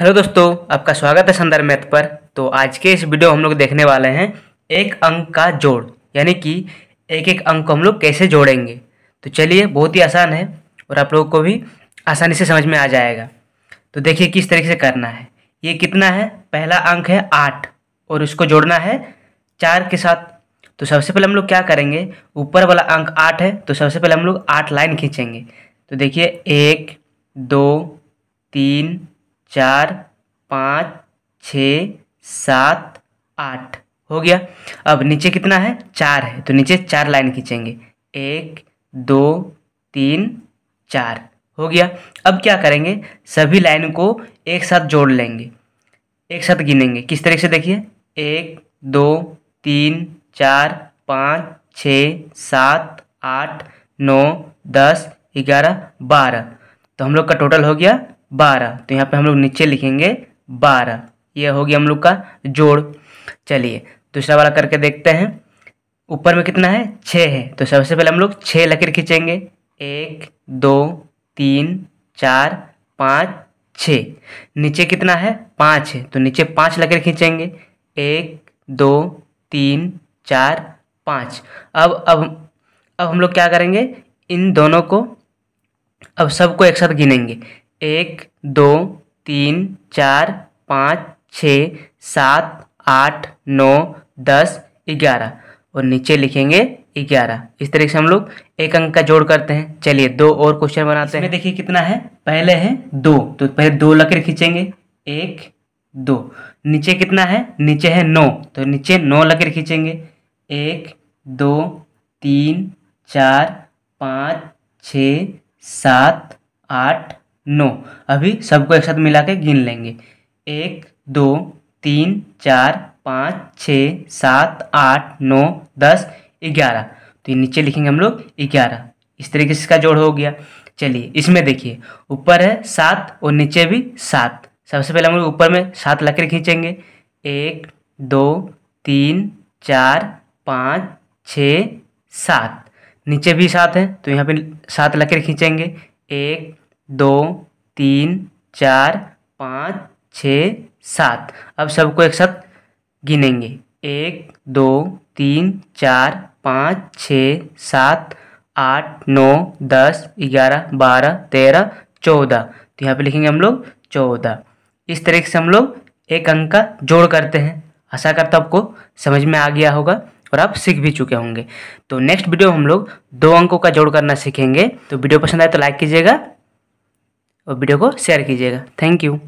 hello दोस्तों आपका स्वागत है संदर्भ मैथ पर तो आज के इस वीडियो हम लोग देखने वाले हैं एक अंक का जोड़ यानी कि एक एक अंक को हम लोग कैसे जोड़ेंगे तो चलिए बहुत ही आसान है और आप लोगों को भी आसानी से समझ में आ जाएगा तो देखिए किस तरीके से करना है ये कितना है पहला अंक है आठ और उसको जोड़ना है चार के साथ तो सबसे पहले हम लोग क्या करेंगे ऊपर वाला अंक आठ है तो सबसे पहले हम लोग आठ लाइन खींचेंगे तो देखिए एक दो तीन चार पाँच छ सात आठ हो गया अब नीचे कितना है चार है तो नीचे चार लाइन खींचेंगे एक दो तीन चार हो गया अब क्या करेंगे सभी लाइन को एक साथ जोड़ लेंगे एक साथ गिनेंगे किस तरीके से देखिए एक दो तीन चार पाँच छ सात आठ नौ दस ग्यारह बारह तो हम लोग का टोटल हो गया बारह तो यहाँ पे हम लोग नीचे लिखेंगे बारह ये हो गया हम लोग का जोड़ चलिए दूसरा वाला करके देखते हैं ऊपर में कितना है छः है तो सबसे पहले हम लोग छः लकीर खींचेंगे एक दो तीन चार पाँच छः नीचे कितना है पाँच है तो नीचे पाँच लकीर खींचेंगे एक दो तीन चार पाँच अब अब अब हम लोग क्या करेंगे इन दोनों को अब सबको एक साथ गिनेंगे एक दो तीन चार पाँच छः सात आठ नौ दस ग्यारह और नीचे लिखेंगे ग्यारह इस तरीके से हम लोग एक अंक का जोड़ करते हैं चलिए दो और क्वेश्चन बनाते हैं देखिए कितना है पहले है दो तो पहले दो लकर खींचेंगे एक दो नीचे कितना है नीचे है नौ तो नीचे नौ लकर खींचेंगे एक दो तीन चार पाँच छ सात आठ नौ अभी सबको एक साथ मिला के गिन लेंगे एक दो तीन चार पाँच छः सात आठ नौ दस ग्यारह तो ये नीचे लिखेंगे हम लोग ग्यारह इस तरीके से इसका जोड़ हो गया चलिए इसमें देखिए ऊपर है सात और नीचे भी सात सबसे पहले हम लोग ऊपर में सात लकड़ी खींचेंगे एक दो तीन चार पाँच छ सात नीचे भी सात है तो यहाँ पे सात लकड़ी खींचेंगे एक दो तीन चार पाँच छः सात अब सबको एक साथ गिनेंगे एक दो तीन चार पाँच छः सात आठ नौ दस ग्यारह बारह तेरह चौदह तो यहाँ पे लिखेंगे हम लोग चौदह इस तरीके से हम लोग एक अंक का जोड़ करते हैं आशा करता आपको समझ में आ गया होगा और आप सीख भी चुके होंगे तो नेक्स्ट वीडियो हम लोग दो अंकों का जोड़ करना सीखेंगे तो वीडियो पसंद आए तो लाइक कीजिएगा और वीडियो को शेयर कीजिएगा थैंक यू